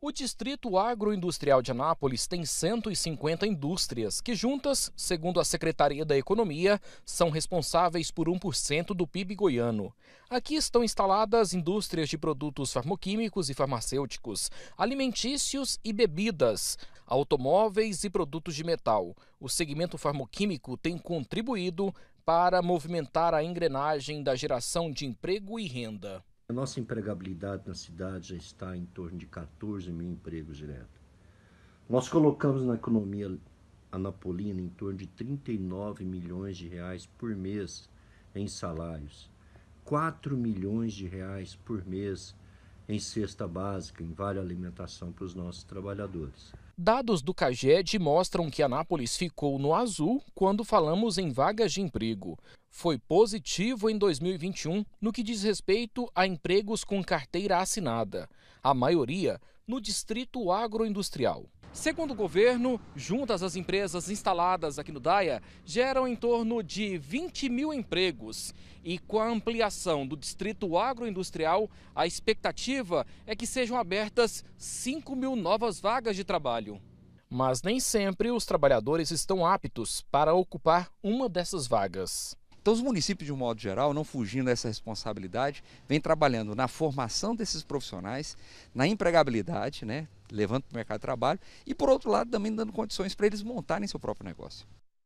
O Distrito Agroindustrial de Anápolis tem 150 indústrias, que juntas, segundo a Secretaria da Economia, são responsáveis por 1% do PIB goiano. Aqui estão instaladas indústrias de produtos farmoquímicos e farmacêuticos, alimentícios e bebidas, automóveis e produtos de metal. O segmento farmoquímico tem contribuído para movimentar a engrenagem da geração de emprego e renda. A nossa empregabilidade na cidade já está em torno de 14 mil empregos diretos. Nós colocamos na economia anapolina em torno de 39 milhões de reais por mês em salários, 4 milhões de reais por mês em cesta básica, em vale alimentação para os nossos trabalhadores. Dados do CAGED mostram que Anápolis ficou no azul quando falamos em vagas de emprego foi positivo em 2021 no que diz respeito a empregos com carteira assinada, a maioria no distrito agroindustrial. Segundo o governo, juntas as empresas instaladas aqui no DAIA geram em torno de 20 mil empregos. E com a ampliação do distrito agroindustrial, a expectativa é que sejam abertas 5 mil novas vagas de trabalho. Mas nem sempre os trabalhadores estão aptos para ocupar uma dessas vagas. Então, os municípios, de um modo geral, não fugindo dessa responsabilidade, vêm trabalhando na formação desses profissionais, na empregabilidade, né, levando para o mercado de trabalho, e, por outro lado, também dando condições para eles montarem seu próprio negócio.